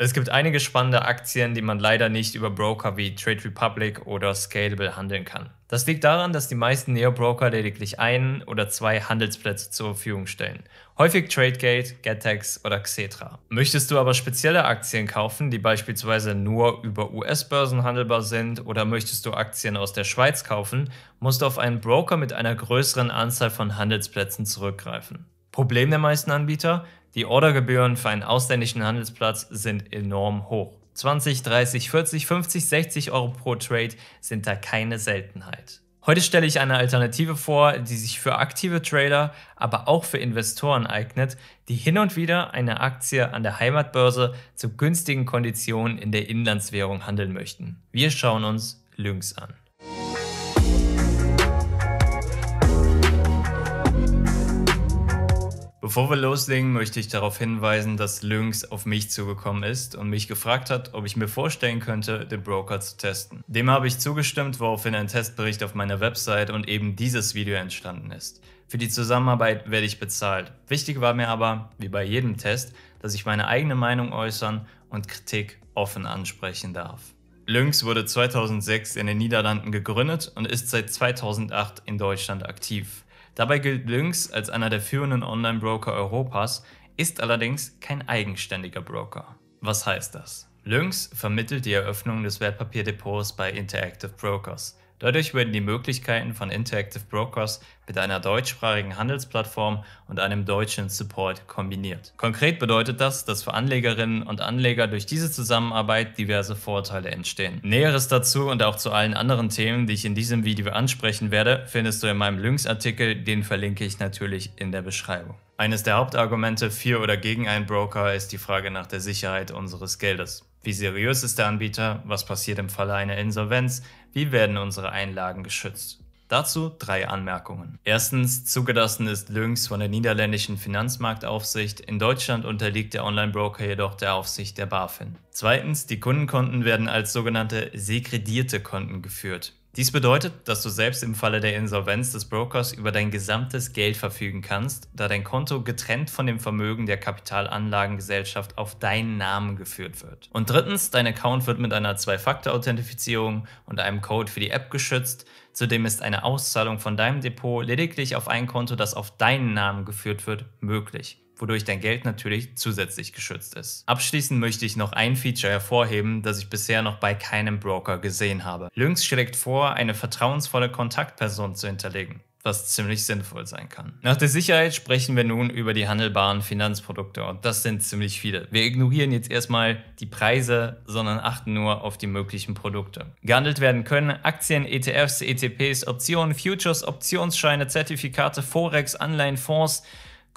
Es gibt einige spannende Aktien, die man leider nicht über Broker wie Trade Republic oder Scalable handeln kann. Das liegt daran, dass die meisten Neo-Broker lediglich einen oder zwei Handelsplätze zur Verfügung stellen. Häufig TradeGate, GetEx oder Xetra. Möchtest du aber spezielle Aktien kaufen, die beispielsweise nur über US-Börsen handelbar sind, oder möchtest du Aktien aus der Schweiz kaufen, musst du auf einen Broker mit einer größeren Anzahl von Handelsplätzen zurückgreifen. Problem der meisten Anbieter? Die Ordergebühren für einen ausländischen Handelsplatz sind enorm hoch. 20, 30, 40, 50, 60 Euro pro Trade sind da keine Seltenheit. Heute stelle ich eine Alternative vor, die sich für aktive Trader, aber auch für Investoren eignet, die hin und wieder eine Aktie an der Heimatbörse zu günstigen Konditionen in der Inlandswährung handeln möchten. Wir schauen uns Lynx an. Bevor wir loslegen, möchte ich darauf hinweisen, dass Lynx auf mich zugekommen ist und mich gefragt hat, ob ich mir vorstellen könnte, den Broker zu testen. Dem habe ich zugestimmt, woraufhin ein Testbericht auf meiner Website und eben dieses Video entstanden ist. Für die Zusammenarbeit werde ich bezahlt. Wichtig war mir aber, wie bei jedem Test, dass ich meine eigene Meinung äußern und Kritik offen ansprechen darf. Lynx wurde 2006 in den Niederlanden gegründet und ist seit 2008 in Deutschland aktiv. Dabei gilt Lynx als einer der führenden Online-Broker Europas, ist allerdings kein eigenständiger Broker. Was heißt das? Lynx vermittelt die Eröffnung des Wertpapierdepots bei Interactive Brokers, Dadurch würden die Möglichkeiten von Interactive Brokers mit einer deutschsprachigen Handelsplattform und einem deutschen Support kombiniert. Konkret bedeutet das, dass für Anlegerinnen und Anleger durch diese Zusammenarbeit diverse Vorteile entstehen. Näheres dazu und auch zu allen anderen Themen, die ich in diesem Video ansprechen werde, findest du in meinem Linksartikel, den verlinke ich natürlich in der Beschreibung. Eines der Hauptargumente für oder gegen einen Broker ist die Frage nach der Sicherheit unseres Geldes. Wie seriös ist der Anbieter? Was passiert im Falle einer Insolvenz? Wie werden unsere Einlagen geschützt? Dazu drei Anmerkungen. Erstens, zugelassen ist Lynx von der niederländischen Finanzmarktaufsicht. In Deutschland unterliegt der Online-Broker jedoch der Aufsicht der BaFin. Zweitens, die Kundenkonten werden als sogenannte sekredierte Konten geführt. Dies bedeutet, dass du selbst im Falle der Insolvenz des Brokers über dein gesamtes Geld verfügen kannst, da dein Konto getrennt von dem Vermögen der Kapitalanlagengesellschaft auf deinen Namen geführt wird. Und drittens, dein Account wird mit einer Zwei-Faktor-Authentifizierung und einem Code für die App geschützt. Zudem ist eine Auszahlung von deinem Depot lediglich auf ein Konto, das auf deinen Namen geführt wird, möglich wodurch dein Geld natürlich zusätzlich geschützt ist. Abschließend möchte ich noch ein Feature hervorheben, das ich bisher noch bei keinem Broker gesehen habe. Lynx schlägt vor, eine vertrauensvolle Kontaktperson zu hinterlegen was ziemlich sinnvoll sein kann. Nach der Sicherheit sprechen wir nun über die handelbaren Finanzprodukte und das sind ziemlich viele. Wir ignorieren jetzt erstmal die Preise, sondern achten nur auf die möglichen Produkte. Gehandelt werden können Aktien, ETFs, ETPs, Optionen, Futures, Optionsscheine, Zertifikate, Forex, Anleihen, Fonds,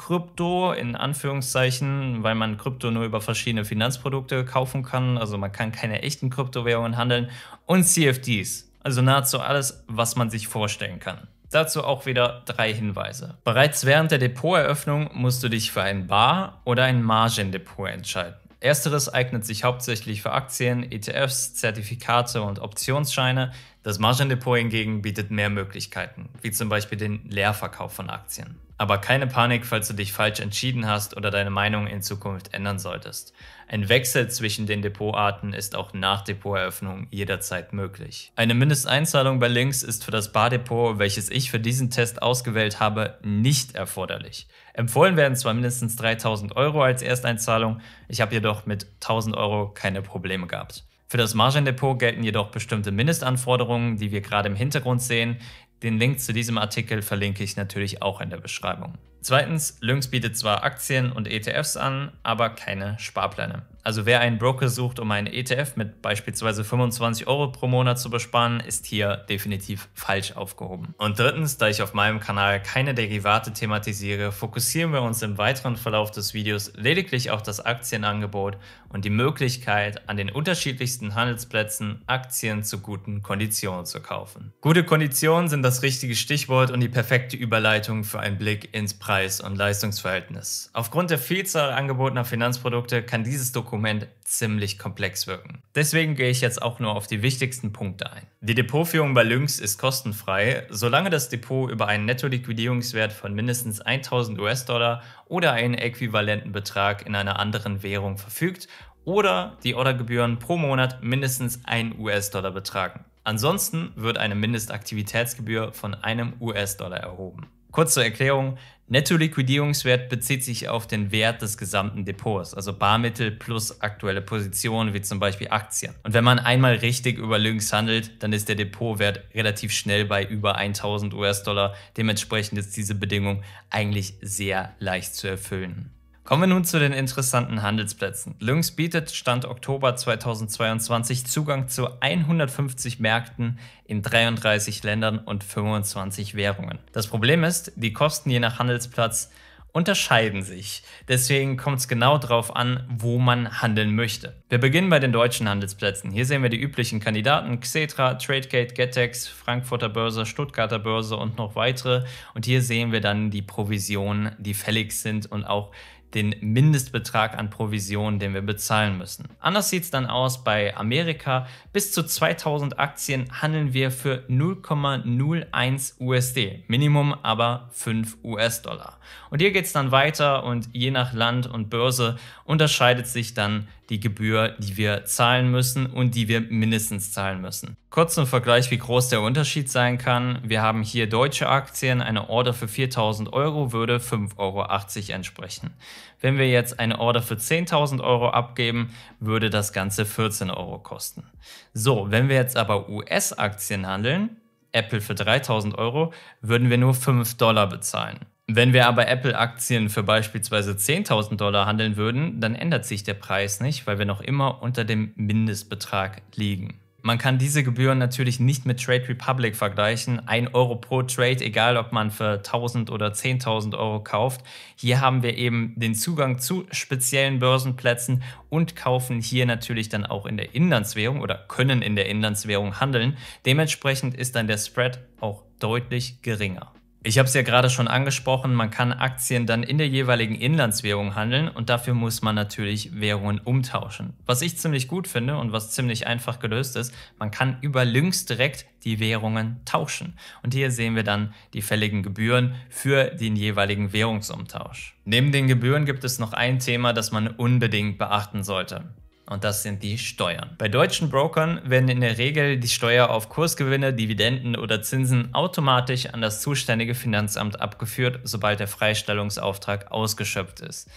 Krypto in Anführungszeichen, weil man Krypto nur über verschiedene Finanzprodukte kaufen kann. Also man kann keine echten Kryptowährungen handeln. Und CFDs, also nahezu alles, was man sich vorstellen kann. Dazu auch wieder drei Hinweise. Bereits während der Depoteröffnung musst du dich für ein Bar- oder ein Margin-Depot entscheiden. Ersteres eignet sich hauptsächlich für Aktien, ETFs, Zertifikate und Optionsscheine. Das Margin Depot hingegen bietet mehr Möglichkeiten, wie zum Beispiel den Leerverkauf von Aktien. Aber keine Panik, falls du dich falsch entschieden hast oder deine Meinung in Zukunft ändern solltest. Ein Wechsel zwischen den Depotarten ist auch nach Depoteröffnung jederzeit möglich. Eine Mindesteinzahlung bei Links ist für das Bardepot, welches ich für diesen Test ausgewählt habe, nicht erforderlich. Empfohlen werden zwar mindestens 3000 Euro als Ersteinzahlung, ich habe jedoch mit 1000 Euro keine Probleme gehabt. Für das Margendepot gelten jedoch bestimmte Mindestanforderungen, die wir gerade im Hintergrund sehen, den Link zu diesem Artikel verlinke ich natürlich auch in der Beschreibung. Zweitens, Lynx bietet zwar Aktien und ETFs an, aber keine Sparpläne. Also wer einen Broker sucht, um einen ETF mit beispielsweise 25 Euro pro Monat zu besparen, ist hier definitiv falsch aufgehoben. Und drittens, da ich auf meinem Kanal keine Derivate thematisiere, fokussieren wir uns im weiteren Verlauf des Videos lediglich auf das Aktienangebot und die Möglichkeit, an den unterschiedlichsten Handelsplätzen Aktien zu guten Konditionen zu kaufen. Gute Konditionen sind das richtige Stichwort und die perfekte Überleitung für einen Blick ins Preis- und Leistungsverhältnis. Aufgrund der Vielzahl angebotener Finanzprodukte kann dieses Dokument Dokument ziemlich komplex wirken. Deswegen gehe ich jetzt auch nur auf die wichtigsten Punkte ein. Die Depotführung bei Lynx ist kostenfrei, solange das Depot über einen Nettoliquidierungswert von mindestens 1000 US-Dollar oder einen äquivalenten Betrag in einer anderen Währung verfügt oder die Ordergebühren pro Monat mindestens 1 US-Dollar betragen. Ansonsten wird eine Mindestaktivitätsgebühr von einem US-Dollar erhoben. Kurz zur Erklärung, Netto-Liquidierungswert bezieht sich auf den Wert des gesamten Depots, also Barmittel plus aktuelle Positionen wie zum Beispiel Aktien. Und wenn man einmal richtig über Lynx handelt, dann ist der Depotwert relativ schnell bei über 1000 US-Dollar. Dementsprechend ist diese Bedingung eigentlich sehr leicht zu erfüllen. Kommen wir nun zu den interessanten Handelsplätzen. Lynx bietet Stand Oktober 2022 Zugang zu 150 Märkten in 33 Ländern und 25 Währungen. Das Problem ist, die Kosten je nach Handelsplatz unterscheiden sich. Deswegen kommt es genau darauf an, wo man handeln möchte. Wir beginnen bei den deutschen Handelsplätzen. Hier sehen wir die üblichen Kandidaten Xetra, Tradegate, Getex, Frankfurter Börse, Stuttgarter Börse und noch weitere. Und hier sehen wir dann die Provisionen, die fällig sind und auch den Mindestbetrag an Provisionen, den wir bezahlen müssen. Anders sieht es dann aus bei Amerika. Bis zu 2000 Aktien handeln wir für 0,01 USD, Minimum aber 5 US-Dollar. Und hier geht es dann weiter und je nach Land und Börse unterscheidet sich dann die Gebühr, die wir zahlen müssen und die wir mindestens zahlen müssen. Kurz zum Vergleich, wie groß der Unterschied sein kann. Wir haben hier deutsche Aktien, eine Order für 4000 Euro würde 5,80 Euro entsprechen. Wenn wir jetzt eine Order für 10.000 Euro abgeben, würde das Ganze 14 Euro kosten. So, wenn wir jetzt aber US-Aktien handeln, Apple für 3000 Euro, würden wir nur 5 Dollar bezahlen. Wenn wir aber Apple-Aktien für beispielsweise 10.000 Dollar handeln würden, dann ändert sich der Preis nicht, weil wir noch immer unter dem Mindestbetrag liegen. Man kann diese Gebühren natürlich nicht mit Trade Republic vergleichen. 1 Euro pro Trade, egal ob man für 1000 oder 10.000 Euro kauft. Hier haben wir eben den Zugang zu speziellen Börsenplätzen und kaufen hier natürlich dann auch in der Inlandswährung oder können in der Inlandswährung handeln. Dementsprechend ist dann der Spread auch deutlich geringer. Ich habe es ja gerade schon angesprochen, man kann Aktien dann in der jeweiligen Inlandswährung handeln und dafür muss man natürlich Währungen umtauschen. Was ich ziemlich gut finde und was ziemlich einfach gelöst ist, man kann über Links direkt die Währungen tauschen. Und hier sehen wir dann die fälligen Gebühren für den jeweiligen Währungsumtausch. Neben den Gebühren gibt es noch ein Thema, das man unbedingt beachten sollte und das sind die Steuern. Bei deutschen Brokern werden in der Regel die Steuer auf Kursgewinne, Dividenden oder Zinsen automatisch an das zuständige Finanzamt abgeführt, sobald der Freistellungsauftrag ausgeschöpft ist.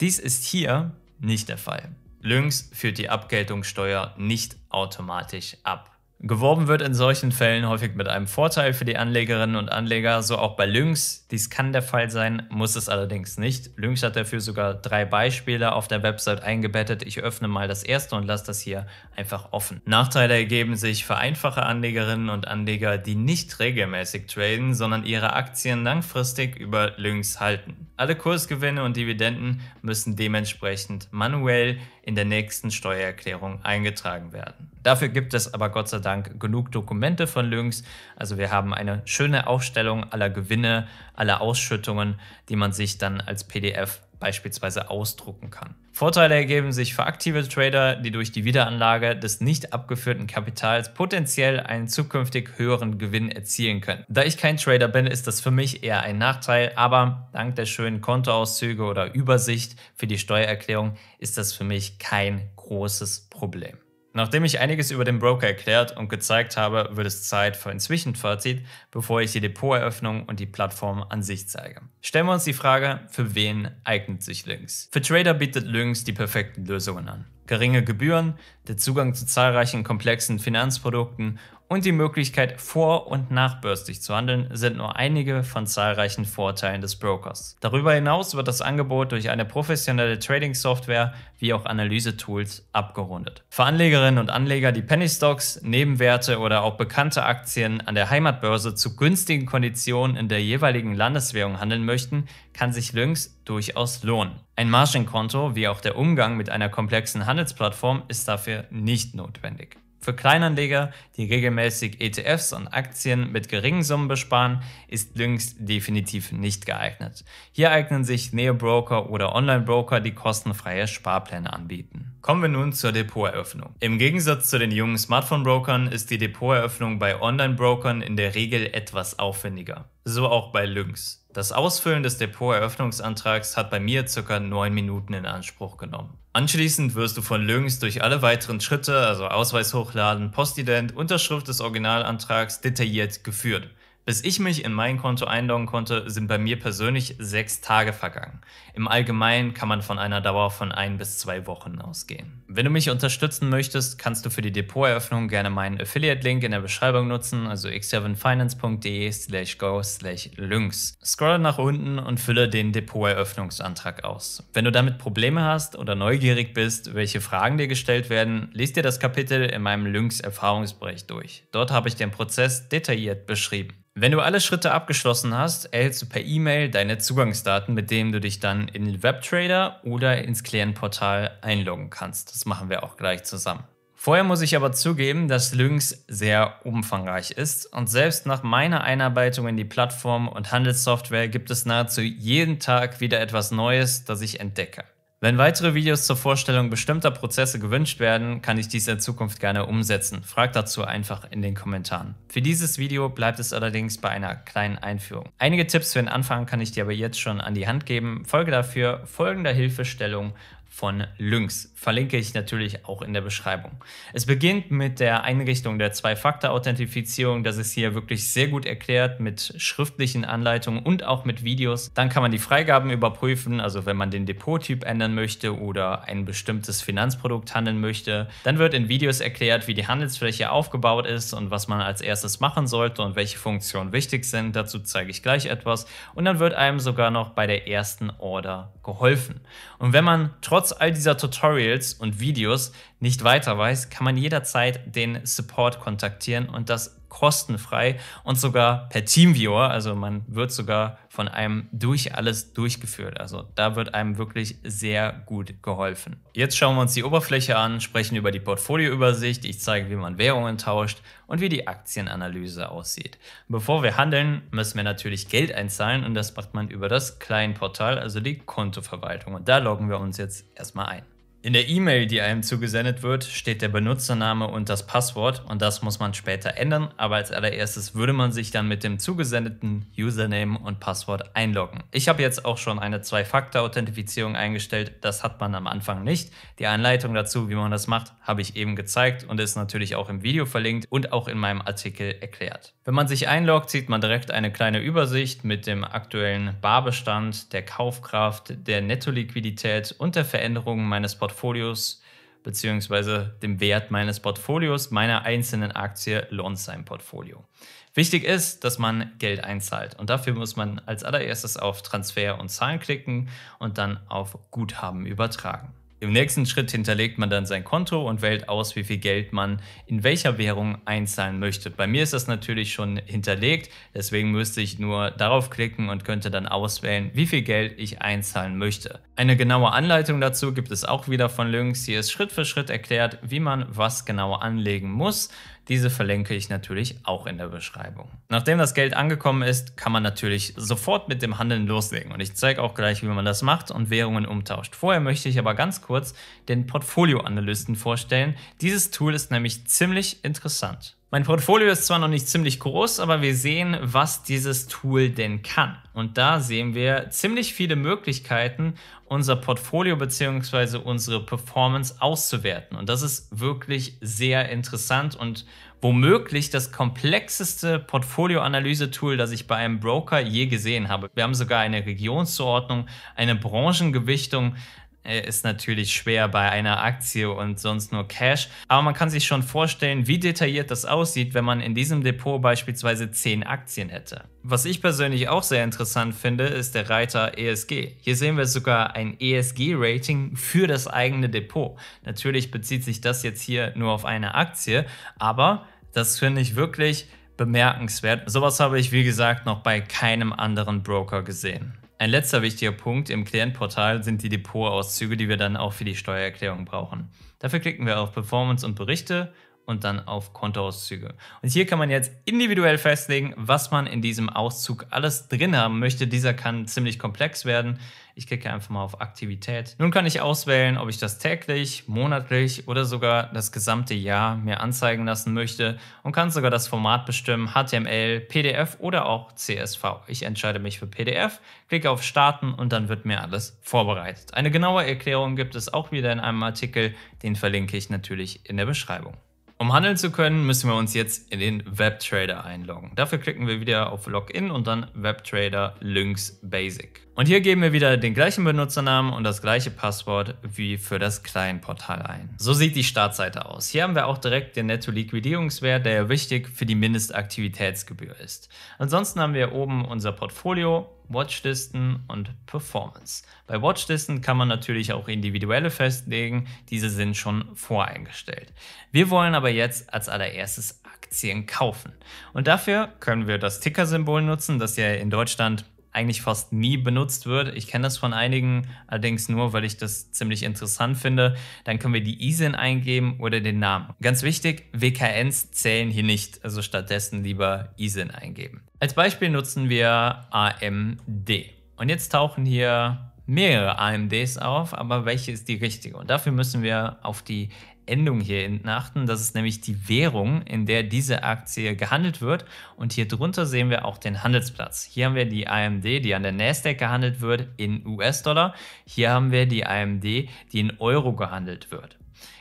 Dies ist hier nicht der Fall. Lynx führt die Abgeltungssteuer nicht automatisch ab. Geworben wird in solchen Fällen häufig mit einem Vorteil für die Anlegerinnen und Anleger, so auch bei Lynx. Dies kann der Fall sein, muss es allerdings nicht. Lynx hat dafür sogar drei Beispiele auf der Website eingebettet. Ich öffne mal das erste und lasse das hier einfach offen. Nachteile ergeben sich für einfache Anlegerinnen und Anleger, die nicht regelmäßig traden, sondern ihre Aktien langfristig über Lynx halten. Alle Kursgewinne und Dividenden müssen dementsprechend manuell in der nächsten Steuererklärung eingetragen werden. Dafür gibt es aber Gott sei Dank genug Dokumente von Lynx. Also wir haben eine schöne Aufstellung aller Gewinne, aller Ausschüttungen, die man sich dann als PDF beispielsweise ausdrucken kann. Vorteile ergeben sich für aktive Trader, die durch die Wiederanlage des nicht abgeführten Kapitals potenziell einen zukünftig höheren Gewinn erzielen können. Da ich kein Trader bin, ist das für mich eher ein Nachteil, aber dank der schönen Kontoauszüge oder Übersicht für die Steuererklärung ist das für mich kein großes Problem. Nachdem ich einiges über den Broker erklärt und gezeigt habe, wird es Zeit für ein Zwischenfazit, bevor ich die Depoteröffnung und die Plattform an sich zeige. Stellen wir uns die Frage, für wen eignet sich Lynx? Für Trader bietet Lynx die perfekten Lösungen an. Geringe Gebühren, der Zugang zu zahlreichen komplexen Finanzprodukten und die Möglichkeit, vor- und nachbürstig zu handeln, sind nur einige von zahlreichen Vorteilen des Brokers. Darüber hinaus wird das Angebot durch eine professionelle Trading-Software wie auch Analyse-Tools abgerundet. Für Anlegerinnen und Anleger, die Penny-Stocks, Nebenwerte oder auch bekannte Aktien an der Heimatbörse zu günstigen Konditionen in der jeweiligen Landeswährung handeln möchten, kann sich Lynx durchaus lohnen. Ein Margin-Konto wie auch der Umgang mit einer komplexen Handelsplattform ist dafür nicht notwendig. Für Kleinanleger, die regelmäßig ETFs und Aktien mit geringen Summen besparen, ist Lynx definitiv nicht geeignet. Hier eignen sich Neobroker oder Online-Broker, die kostenfreie Sparpläne anbieten. Kommen wir nun zur Depoteröffnung. Im Gegensatz zu den jungen Smartphone-Brokern ist die Depoteröffnung bei Online-Brokern in der Regel etwas aufwendiger. So auch bei Lynx. Das Ausfüllen des Depoteröffnungsantrags hat bei mir ca. 9 Minuten in Anspruch genommen. Anschließend wirst du von Lynx durch alle weiteren Schritte, also Ausweis hochladen, Postident, Unterschrift des Originalantrags, detailliert geführt. Bis ich mich in mein Konto einloggen konnte, sind bei mir persönlich sechs Tage vergangen. Im Allgemeinen kann man von einer Dauer von ein bis zwei Wochen ausgehen. Wenn du mich unterstützen möchtest, kannst du für die Depoteröffnung gerne meinen Affiliate-Link in der Beschreibung nutzen, also x7finance.de slash go slash lynx. Scroll nach unten und fülle den Depoteröffnungsantrag aus. Wenn du damit Probleme hast oder neugierig bist, welche Fragen dir gestellt werden, lies dir das Kapitel in meinem Lynx-Erfahrungsbereich durch. Dort habe ich den Prozess detailliert beschrieben. Wenn du alle Schritte abgeschlossen hast, erhältst du per E-Mail deine Zugangsdaten, mit denen du dich dann in den WebTrader oder ins Klientenportal einloggen kannst. Das machen wir auch gleich zusammen. Vorher muss ich aber zugeben, dass Lynx sehr umfangreich ist und selbst nach meiner Einarbeitung in die Plattform und Handelssoftware gibt es nahezu jeden Tag wieder etwas Neues, das ich entdecke. Wenn weitere Videos zur Vorstellung bestimmter Prozesse gewünscht werden, kann ich dies in Zukunft gerne umsetzen. Frag dazu einfach in den Kommentaren. Für dieses Video bleibt es allerdings bei einer kleinen Einführung. Einige Tipps für den Anfang kann ich dir aber jetzt schon an die Hand geben. Folge dafür folgender Hilfestellung von Lynx. Verlinke ich natürlich auch in der Beschreibung. Es beginnt mit der Einrichtung der Zwei-Faktor-Authentifizierung. Das ist hier wirklich sehr gut erklärt mit schriftlichen Anleitungen und auch mit Videos. Dann kann man die Freigaben überprüfen, also wenn man den Depottyp ändern möchte oder ein bestimmtes Finanzprodukt handeln möchte. Dann wird in Videos erklärt, wie die Handelsfläche aufgebaut ist und was man als erstes machen sollte und welche Funktionen wichtig sind. Dazu zeige ich gleich etwas. Und dann wird einem sogar noch bei der ersten Order geholfen. Und wenn man trotzdem trotz all dieser Tutorials und Videos nicht weiter weiß, kann man jederzeit den Support kontaktieren und das kostenfrei und sogar per Teamviewer. Also man wird sogar von einem durch alles durchgeführt. Also da wird einem wirklich sehr gut geholfen. Jetzt schauen wir uns die Oberfläche an, sprechen über die Portfolioübersicht. Ich zeige, wie man Währungen tauscht und wie die Aktienanalyse aussieht. Bevor wir handeln, müssen wir natürlich Geld einzahlen und das macht man über das Kleinportal, also die Kontoverwaltung. Und da loggen wir uns jetzt erstmal ein. In der E-Mail, die einem zugesendet wird, steht der Benutzername und das Passwort und das muss man später ändern, aber als allererstes würde man sich dann mit dem zugesendeten Username und Passwort einloggen. Ich habe jetzt auch schon eine Zwei-Faktor-Authentifizierung eingestellt, das hat man am Anfang nicht. Die Anleitung dazu, wie man das macht, habe ich eben gezeigt und ist natürlich auch im Video verlinkt und auch in meinem Artikel erklärt. Wenn man sich einloggt, sieht man direkt eine kleine Übersicht mit dem aktuellen Barbestand, der Kaufkraft, der Nettoliquidität und der Veränderung meines Portfolios Portfolios beziehungsweise dem Wert meines Portfolios, meiner einzelnen Aktie lohnt sein Portfolio. Wichtig ist, dass man Geld einzahlt und dafür muss man als allererstes auf Transfer und Zahlen klicken und dann auf Guthaben übertragen. Im nächsten Schritt hinterlegt man dann sein Konto und wählt aus, wie viel Geld man in welcher Währung einzahlen möchte. Bei mir ist das natürlich schon hinterlegt, deswegen müsste ich nur darauf klicken und könnte dann auswählen, wie viel Geld ich einzahlen möchte. Eine genaue Anleitung dazu gibt es auch wieder von Lynx. Hier ist Schritt für Schritt erklärt, wie man was genau anlegen muss. Diese verlinke ich natürlich auch in der Beschreibung. Nachdem das Geld angekommen ist, kann man natürlich sofort mit dem Handeln loslegen und ich zeige auch gleich, wie man das macht und Währungen umtauscht. Vorher möchte ich aber ganz kurz den Portfolioanalysten vorstellen. Dieses Tool ist nämlich ziemlich interessant. Mein Portfolio ist zwar noch nicht ziemlich groß, aber wir sehen, was dieses Tool denn kann. Und da sehen wir ziemlich viele Möglichkeiten, unser Portfolio bzw. unsere Performance auszuwerten. Und das ist wirklich sehr interessant und womöglich das komplexeste Portfolioanalyse-Tool, das ich bei einem Broker je gesehen habe. Wir haben sogar eine Regionszuordnung, eine Branchengewichtung ist natürlich schwer bei einer Aktie und sonst nur Cash. Aber man kann sich schon vorstellen, wie detailliert das aussieht, wenn man in diesem Depot beispielsweise 10 Aktien hätte. Was ich persönlich auch sehr interessant finde, ist der Reiter ESG. Hier sehen wir sogar ein ESG-Rating für das eigene Depot. Natürlich bezieht sich das jetzt hier nur auf eine Aktie, aber das finde ich wirklich bemerkenswert. Sowas habe ich, wie gesagt, noch bei keinem anderen Broker gesehen. Ein letzter wichtiger Punkt im Klientportal sind die Depotauszüge, die wir dann auch für die Steuererklärung brauchen. Dafür klicken wir auf Performance und Berichte und dann auf Kontoauszüge. Und hier kann man jetzt individuell festlegen, was man in diesem Auszug alles drin haben möchte. Dieser kann ziemlich komplex werden. Ich klicke einfach mal auf Aktivität. Nun kann ich auswählen, ob ich das täglich, monatlich oder sogar das gesamte Jahr mir anzeigen lassen möchte und kann sogar das Format bestimmen, HTML, PDF oder auch CSV. Ich entscheide mich für PDF, klicke auf Starten und dann wird mir alles vorbereitet. Eine genaue Erklärung gibt es auch wieder in einem Artikel, den verlinke ich natürlich in der Beschreibung. Um handeln zu können, müssen wir uns jetzt in den Webtrader einloggen. Dafür klicken wir wieder auf Login und dann Webtrader Lynx Basic. Und hier geben wir wieder den gleichen Benutzernamen und das gleiche Passwort wie für das Client-Portal ein. So sieht die Startseite aus. Hier haben wir auch direkt den Netto-Liquidierungswert, der ja wichtig für die Mindestaktivitätsgebühr ist. Ansonsten haben wir oben unser Portfolio, Watchlisten und Performance. Bei Watchlisten kann man natürlich auch individuelle festlegen, diese sind schon voreingestellt. Wir wollen aber jetzt als allererstes Aktien kaufen. Und dafür können wir das Ticker-Symbol nutzen, das ja in Deutschland eigentlich fast nie benutzt wird. Ich kenne das von einigen, allerdings nur, weil ich das ziemlich interessant finde. Dann können wir die ISIN eingeben oder den Namen. Ganz wichtig, WKNs zählen hier nicht, also stattdessen lieber ISIN eingeben. Als Beispiel nutzen wir AMD. Und jetzt tauchen hier mehrere AMDs auf, aber welche ist die richtige? Und dafür müssen wir auf die Endung hier hinten achten. Das ist nämlich die Währung, in der diese Aktie gehandelt wird. Und hier drunter sehen wir auch den Handelsplatz. Hier haben wir die AMD, die an der Nasdaq gehandelt wird, in US-Dollar. Hier haben wir die AMD, die in Euro gehandelt wird.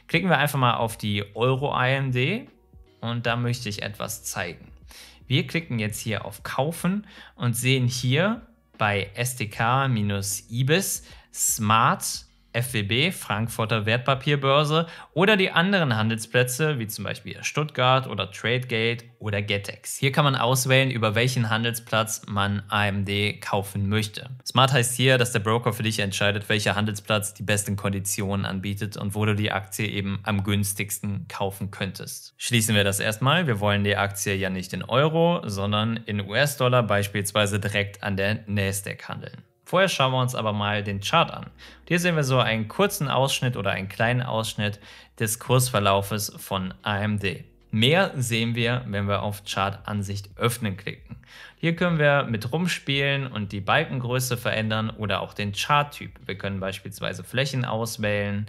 Klicken wir einfach mal auf die Euro-AMD und da möchte ich etwas zeigen. Wir klicken jetzt hier auf Kaufen und sehen hier, bei SDK-IBIS Smart FWB, Frankfurter Wertpapierbörse oder die anderen Handelsplätze wie zum Beispiel Stuttgart oder Tradegate oder Getex. Hier kann man auswählen, über welchen Handelsplatz man AMD kaufen möchte. Smart heißt hier, dass der Broker für dich entscheidet, welcher Handelsplatz die besten Konditionen anbietet und wo du die Aktie eben am günstigsten kaufen könntest. Schließen wir das erstmal. Wir wollen die Aktie ja nicht in Euro, sondern in US-Dollar beispielsweise direkt an der Nasdaq handeln. Vorher schauen wir uns aber mal den Chart an. hier sehen wir so einen kurzen Ausschnitt oder einen kleinen Ausschnitt des Kursverlaufes von AMD. Mehr sehen wir, wenn wir auf Chartansicht öffnen klicken. Hier können wir mit rumspielen und die Balkengröße verändern oder auch den Charttyp. Wir können beispielsweise Flächen auswählen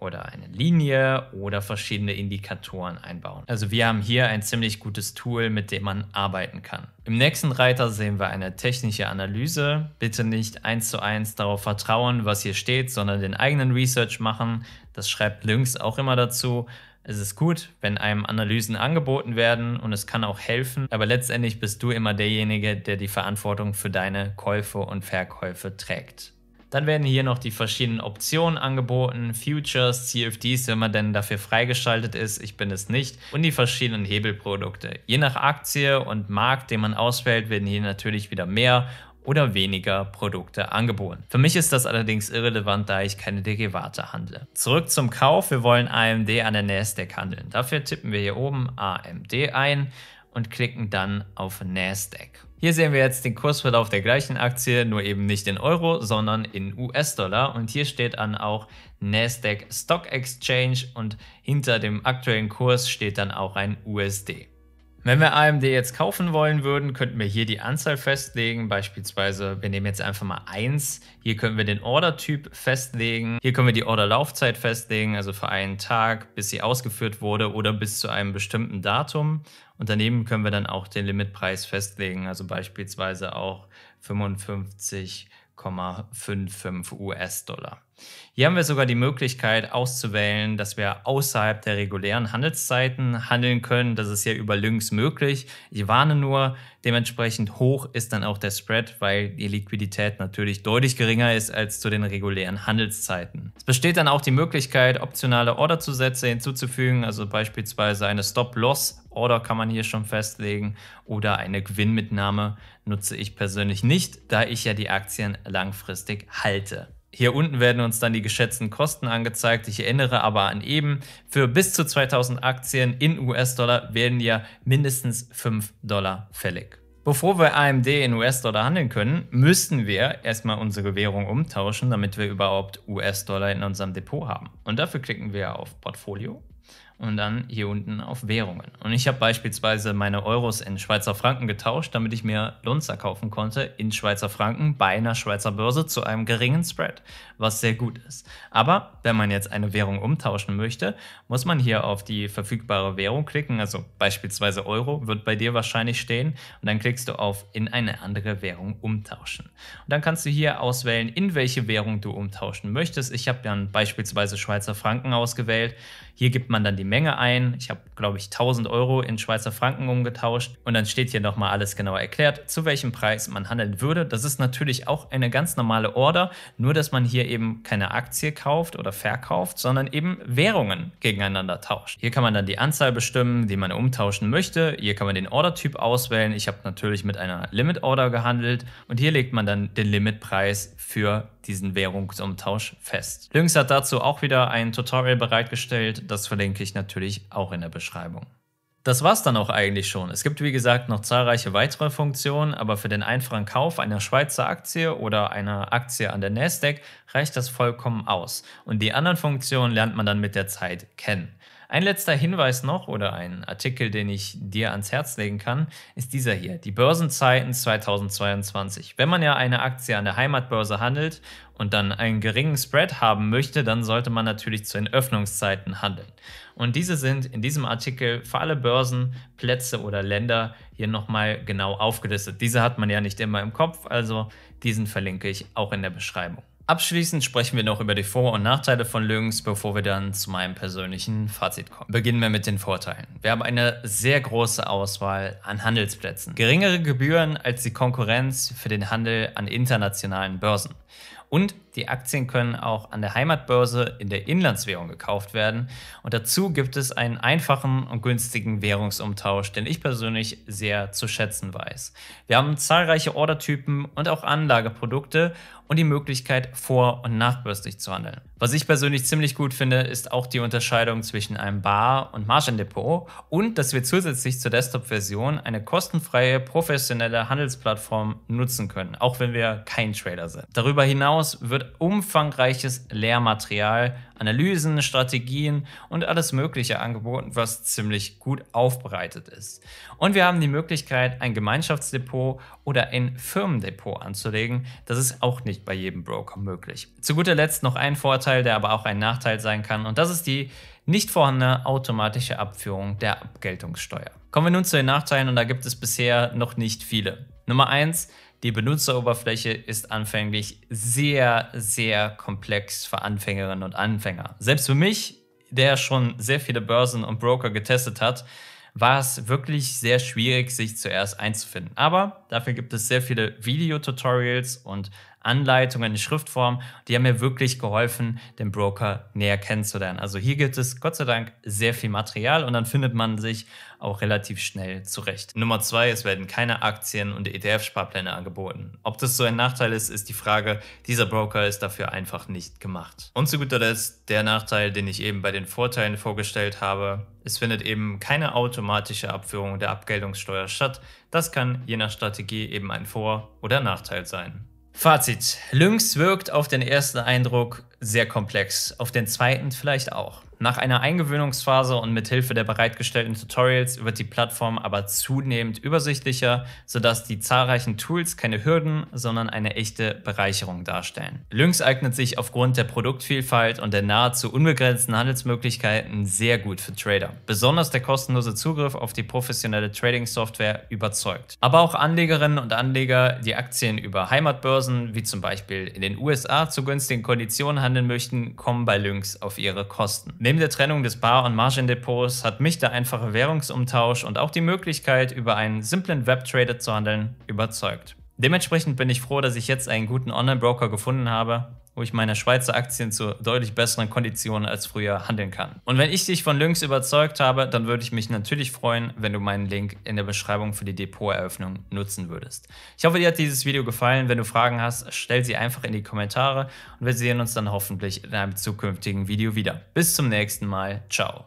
oder eine Linie oder verschiedene Indikatoren einbauen. Also wir haben hier ein ziemlich gutes Tool, mit dem man arbeiten kann. Im nächsten Reiter sehen wir eine technische Analyse. Bitte nicht eins zu eins darauf vertrauen, was hier steht, sondern den eigenen Research machen. Das schreibt Lynx auch immer dazu. Es ist gut, wenn einem Analysen angeboten werden und es kann auch helfen, aber letztendlich bist du immer derjenige, der die Verantwortung für deine Käufe und Verkäufe trägt. Dann werden hier noch die verschiedenen Optionen angeboten, Futures, CFDs, wenn man denn dafür freigeschaltet ist, ich bin es nicht, und die verschiedenen Hebelprodukte. Je nach Aktie und Markt, den man auswählt, werden hier natürlich wieder mehr oder weniger Produkte angeboten. Für mich ist das allerdings irrelevant, da ich keine Derivate handle. Zurück zum Kauf, wir wollen AMD an der Nasdaq handeln. Dafür tippen wir hier oben AMD ein und klicken dann auf Nasdaq. Hier sehen wir jetzt den Kursverlauf der gleichen Aktie, nur eben nicht in Euro, sondern in US-Dollar. Und hier steht dann auch Nasdaq Stock Exchange und hinter dem aktuellen Kurs steht dann auch ein USD. Wenn wir AMD jetzt kaufen wollen würden, könnten wir hier die Anzahl festlegen. Beispielsweise, wir nehmen jetzt einfach mal 1. Hier können wir den Order-Typ festlegen. Hier können wir die Orderlaufzeit festlegen, also für einen Tag, bis sie ausgeführt wurde oder bis zu einem bestimmten Datum. Und daneben können wir dann auch den Limitpreis festlegen, also beispielsweise auch 55 1,55 US-Dollar. Hier haben wir sogar die Möglichkeit auszuwählen, dass wir außerhalb der regulären Handelszeiten handeln können. Das ist ja über Links möglich. Ich warne nur, dementsprechend hoch ist dann auch der Spread, weil die Liquidität natürlich deutlich geringer ist als zu den regulären Handelszeiten besteht dann auch die Möglichkeit, optionale Orderzusätze hinzuzufügen, also beispielsweise eine Stop-Loss-Order kann man hier schon festlegen oder eine Gewinnmitnahme nutze ich persönlich nicht, da ich ja die Aktien langfristig halte. Hier unten werden uns dann die geschätzten Kosten angezeigt. Ich erinnere aber an eben, für bis zu 2000 Aktien in US-Dollar werden ja mindestens 5 Dollar fällig. Bevor wir AMD in US-Dollar handeln können, müssen wir erstmal unsere Währung umtauschen, damit wir überhaupt US-Dollar in unserem Depot haben. Und dafür klicken wir auf Portfolio und dann hier unten auf Währungen. Und ich habe beispielsweise meine Euros in Schweizer Franken getauscht, damit ich mir Lunzer kaufen konnte in Schweizer Franken bei einer Schweizer Börse zu einem geringen Spread was sehr gut ist. Aber wenn man jetzt eine Währung umtauschen möchte, muss man hier auf die verfügbare Währung klicken, also beispielsweise Euro wird bei dir wahrscheinlich stehen und dann klickst du auf in eine andere Währung umtauschen. Und dann kannst du hier auswählen, in welche Währung du umtauschen möchtest. Ich habe dann beispielsweise Schweizer Franken ausgewählt. Hier gibt man dann die Menge ein. Ich habe, glaube ich, 1000 Euro in Schweizer Franken umgetauscht und dann steht hier nochmal alles genau erklärt, zu welchem Preis man handeln würde. Das ist natürlich auch eine ganz normale Order, nur dass man hier eben keine Aktie kauft oder verkauft, sondern eben Währungen gegeneinander tauscht. Hier kann man dann die Anzahl bestimmen, die man umtauschen möchte. Hier kann man den Ordertyp auswählen. Ich habe natürlich mit einer Limit Order gehandelt und hier legt man dann den Limitpreis für diesen Währungsumtausch fest. Lynx hat dazu auch wieder ein Tutorial bereitgestellt. Das verlinke ich natürlich auch in der Beschreibung. Das war's dann auch eigentlich schon. Es gibt wie gesagt noch zahlreiche weitere Funktionen, aber für den einfachen Kauf einer Schweizer Aktie oder einer Aktie an der Nasdaq reicht das vollkommen aus. Und die anderen Funktionen lernt man dann mit der Zeit kennen. Ein letzter Hinweis noch oder ein Artikel, den ich dir ans Herz legen kann, ist dieser hier, die Börsenzeiten 2022. Wenn man ja eine Aktie an der Heimatbörse handelt und dann einen geringen Spread haben möchte, dann sollte man natürlich zu den Öffnungszeiten handeln. Und diese sind in diesem Artikel für alle Börsen, Plätze oder Länder hier nochmal genau aufgelistet. Diese hat man ja nicht immer im Kopf, also diesen verlinke ich auch in der Beschreibung. Abschließend sprechen wir noch über die Vor- und Nachteile von Lynx, bevor wir dann zu meinem persönlichen Fazit kommen. Beginnen wir mit den Vorteilen. Wir haben eine sehr große Auswahl an Handelsplätzen, geringere Gebühren als die Konkurrenz für den Handel an internationalen Börsen. Und die Aktien können auch an der Heimatbörse in der Inlandswährung gekauft werden. Und dazu gibt es einen einfachen und günstigen Währungsumtausch, den ich persönlich sehr zu schätzen weiß. Wir haben zahlreiche Ordertypen und auch Anlageprodukte und die Möglichkeit, vor- und nachbürstig zu handeln. Was ich persönlich ziemlich gut finde, ist auch die Unterscheidung zwischen einem Bar- und Margendepot und dass wir zusätzlich zur Desktop-Version eine kostenfreie, professionelle Handelsplattform nutzen können, auch wenn wir kein Trader sind. Darüber hinaus wird umfangreiches Lehrmaterial Analysen, Strategien und alles Mögliche angeboten, was ziemlich gut aufbereitet ist. Und wir haben die Möglichkeit, ein Gemeinschaftsdepot oder ein Firmendepot anzulegen. Das ist auch nicht bei jedem Broker möglich. Zu guter Letzt noch ein Vorteil, der aber auch ein Nachteil sein kann, und das ist die nicht vorhandene automatische Abführung der Abgeltungssteuer. Kommen wir nun zu den Nachteilen und da gibt es bisher noch nicht viele. Nummer 1. Die Benutzeroberfläche ist anfänglich sehr, sehr komplex für Anfängerinnen und Anfänger. Selbst für mich, der schon sehr viele Börsen und Broker getestet hat, war es wirklich sehr schwierig, sich zuerst einzufinden. Aber dafür gibt es sehr viele Videotutorials und Anleitung, eine Schriftform. Die haben mir wirklich geholfen, den Broker näher kennenzulernen. Also hier gibt es Gott sei Dank sehr viel Material und dann findet man sich auch relativ schnell zurecht. Nummer zwei, es werden keine Aktien und ETF-Sparpläne angeboten. Ob das so ein Nachteil ist, ist die Frage. Dieser Broker ist dafür einfach nicht gemacht. Und zu guter Letzt der Nachteil, den ich eben bei den Vorteilen vorgestellt habe. Es findet eben keine automatische Abführung der Abgeltungssteuer statt. Das kann je nach Strategie eben ein Vor- oder Nachteil sein. Fazit. Lynx wirkt auf den ersten Eindruck sehr komplex, auf den zweiten vielleicht auch. Nach einer Eingewöhnungsphase und mithilfe der bereitgestellten Tutorials wird die Plattform aber zunehmend übersichtlicher, sodass die zahlreichen Tools keine Hürden, sondern eine echte Bereicherung darstellen. Lynx eignet sich aufgrund der Produktvielfalt und der nahezu unbegrenzten Handelsmöglichkeiten sehr gut für Trader. Besonders der kostenlose Zugriff auf die professionelle Trading-Software überzeugt. Aber auch Anlegerinnen und Anleger, die Aktien über Heimatbörsen wie zum Beispiel in den USA zu günstigen Konditionen handeln möchten, kommen bei Lynx auf ihre Kosten. Neben der Trennung des Bar- und Margin-Depots hat mich der einfache Währungsumtausch und auch die Möglichkeit, über einen simplen Webtrader zu handeln, überzeugt. Dementsprechend bin ich froh, dass ich jetzt einen guten Online-Broker gefunden habe, wo ich meine Schweizer Aktien zu deutlich besseren Konditionen als früher handeln kann. Und wenn ich dich von Lynx überzeugt habe, dann würde ich mich natürlich freuen, wenn du meinen Link in der Beschreibung für die Depoteröffnung nutzen würdest. Ich hoffe, dir hat dieses Video gefallen. Wenn du Fragen hast, stell sie einfach in die Kommentare und wir sehen uns dann hoffentlich in einem zukünftigen Video wieder. Bis zum nächsten Mal. Ciao.